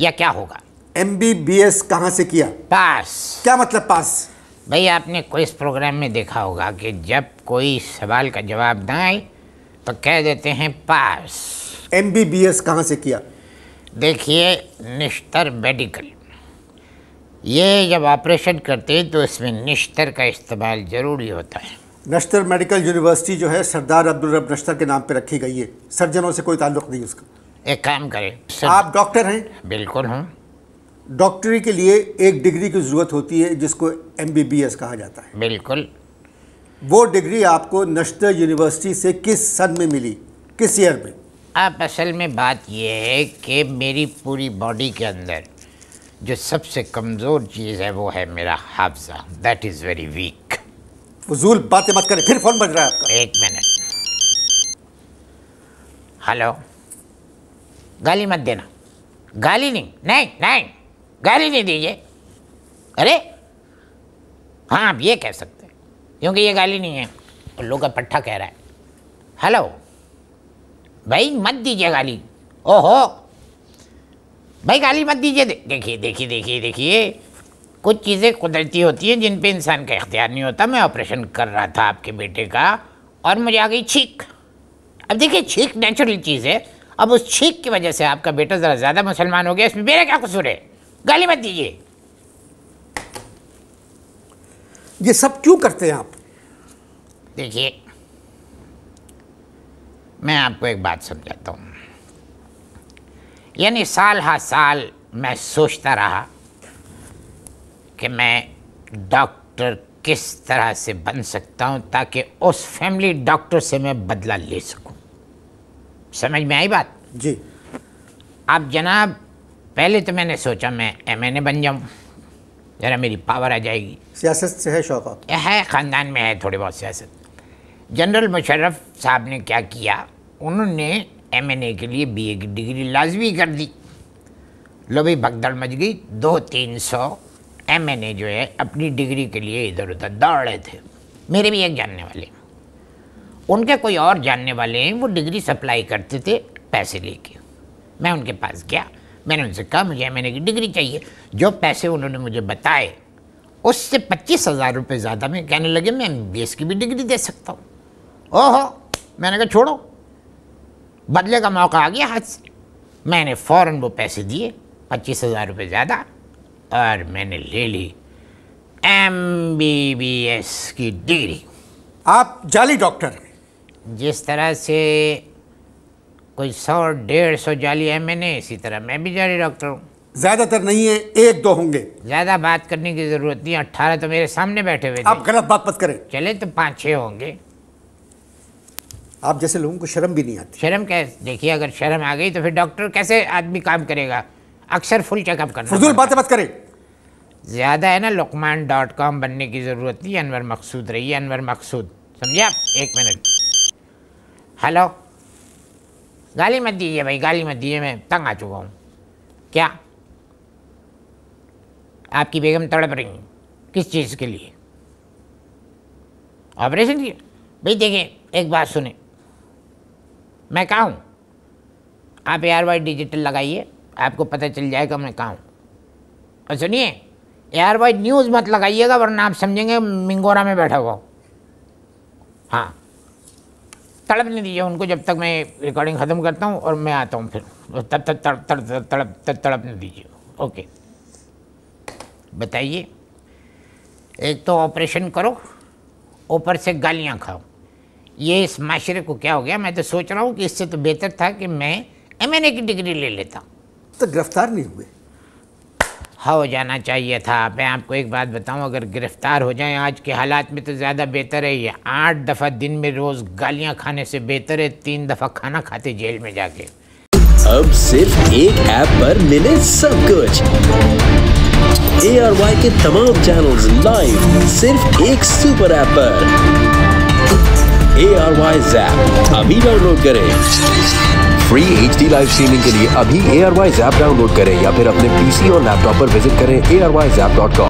या क्या होगा एम बी बी एस कहाँ से किया पास क्या मतलब पास भाई आपने कोई इस प्रोग्राम में देखा होगा कि जब कोई सवाल का जवाब न आए तो कह देते हैं pass M B B S कहाँ से किया देखिए निश्तर मेडिकल ये जब ऑपरेशन करते हैं तो इसमें निश्तर का इस्तेमाल ज़रूरी होता है नश्तर मेडिकल यूनिवर्सिटी जो है सरदार अब्दुल रब नश्तर के नाम पर रखी गई है सर्जनों से कोई ताल्लुक़ नहीं उसका एक काम करें आप डॉक्टर हैं बिल्कुल हूँ डॉक्टरी के लिए एक डिग्री की ज़रूरत होती है जिसको एम कहा जाता है बिल्कुल वो डिग्री आपको नश्तर यूनिवर्सिटी से किस सन में मिली किस ईयर में आप असल में बात यह है कि मेरी पूरी बॉडी के अंदर जो सबसे कमज़ोर चीज़ है वो है मेरा हाफजा दैट इज़ वेरी वीक फजूल बातें मत करें फिर फ़ोन बज रहा है आपका एक मिनट हेलो गाली मत देना गाली नहीं नहीं नहीं गाली नहीं दीजिए अरे हाँ आप ये कह सकते हैं क्योंकि ये गाली नहीं है उल्लू का पट्ठा कह रहा है हेलो भाई मत दीजिए गाली ओहो भाई गाली मत दीजिए देखिए देखिए देखिए देखिए कुछ चीज़ें कुदरती होती हैं जिन पे इंसान का इख्तियार नहीं होता मैं ऑपरेशन कर रहा था आपके बेटे का और मुझे आ गई छीक अब देखिए छीक नेचुरल चीज़ है अब उस छीक की वजह से आपका बेटा ज़रा ज़्यादा मुसलमान हो गया इसमें मेरा क्या कसूर है गाली मत दीजिए ये सब क्यों करते हैं आप देखिए मैं आपको एक बात समझाता हूँ यानी साल हा साल मैं सोचता रहा कि मैं डॉक्टर किस तरह से बन सकता हूँ ताकि उस फैमिली डॉक्टर से मैं बदला ले सकूँ समझ में आई बात जी आप जनाब पहले तो मैंने सोचा मैं एम एन ए बन जाऊँ ज़रा मेरी पावर आ जाएगी सियासत से है शौक आपका है ख़ानदान में है थोड़ी बहुत सियासत जनरल मुशर्रफ साहब ने क्या किया उन्होंने एम एन ए के लिए बी ए की डिग्री लाजमी कर दी लो भगदड़ मच गई दो तीन सौ एम एन ए जो है अपनी डिग्री के लिए इधर उधर दौड़ रहे थे मेरे भी एक जानने वाले उनके कोई और जानने वाले हैं वो डिग्री सप्लाई करते थे पैसे लेके मैं उनके पास गया मैंने उनसे कहा मुझे एम की डिग्री चाहिए जो पैसे उन्होंने मुझे बताए उससे पच्चीस हज़ार रुपये ज़्यादा में कहने लगे मैं एम की भी डिग्री दे सकता हूँ ओहो मैंने कहा छोड़ो बदले का मौका आ गया हाथ से मैंने फ़ौर वो पैसे दिए पच्चीस हज़ार रुपये ज़्यादा और मैंने ले ली एम की डिग्री आप जाली डॉक्टर हैं जिस तरह से कोई सौ डेढ़ सौ जाली एम एन इसी तरह मैं भी जाली डॉक्टर हूँ ज़्यादातर नहीं है एक दो होंगे ज़्यादा बात करने की ज़रूरत नहीं अट्ठारह तो मेरे सामने बैठे हुए आप गलत बात मत करें चले तो पाँच छः होंगे आप जैसे लोगों को शर्म भी नहीं आती शर्म कैसे देखिए अगर शर्म आ गई तो फिर डॉक्टर कैसे आदमी काम करेगा अक्सर फुल चेकअप करना फजूल बातें मत करें ज़्यादा है ना लुकमान डॉट कॉम बनने की ज़रूरत नहीं अनवर मकसूद रही अनवर मकसूद समझे आप एक मिनट हेलो गाली मत दीजिए भाई गाली मत दीजिए मैं तंग आ चुका हूँ क्या आपकी बेगम तड़प रही हूँ किस चीज़ के लिए ऑपरेशन किया भाई देखिए एक बात सुने मैं कहाँ हूँ आप ए आर वाई डिजिटल लगाइए आपको पता चल जाएगा मैं कहाँ हूँ और सुनिए ए आर वाई न्यूज़ मत लगाइएगा वरना आप समझेंगे मिंगोरा में बैठा हुआ हाँ तड़प नहीं दीजिए उनको जब तक मैं रिकॉर्डिंग ख़त्म करता हूँ और मैं आता हूँ फिर तब तक तड़प तड़प तड़प तड़प नहीं दीजिए ओके बताइए एक तो ऑपरेशन करो ऊपर से गालियाँ खाओ ये इस माशरे को क्या हो गया मैं तो सोच रहा हूँ कि इससे तो बेहतर था कि मैं एम की डिग्री ले लेता तो गिरफ्तार नहीं हुए हो जाना चाहिए था मैं आपको एक बात बताऊं अगर गिरफ़्तार हो जाएं आज के हालात में तो ज़्यादा बेहतर है ये आठ दफ़ा दिन में रोज़ गालियां खाने से बेहतर है तीन दफ़ा खाना खाते जेल में जाके अब सिर्फ एक ऐप पर मिले सब कुछ ए आर वाई के तमाम चैनल्स लाइव सिर्फ एक सुपर ऐप पर ए आर वाई अभी डाउनलोड करें free H D live streaming के लिए अभी A R Y app download करें या फिर अपने पीसी और लैपटॉप पर विजिट करें A R Y app dot com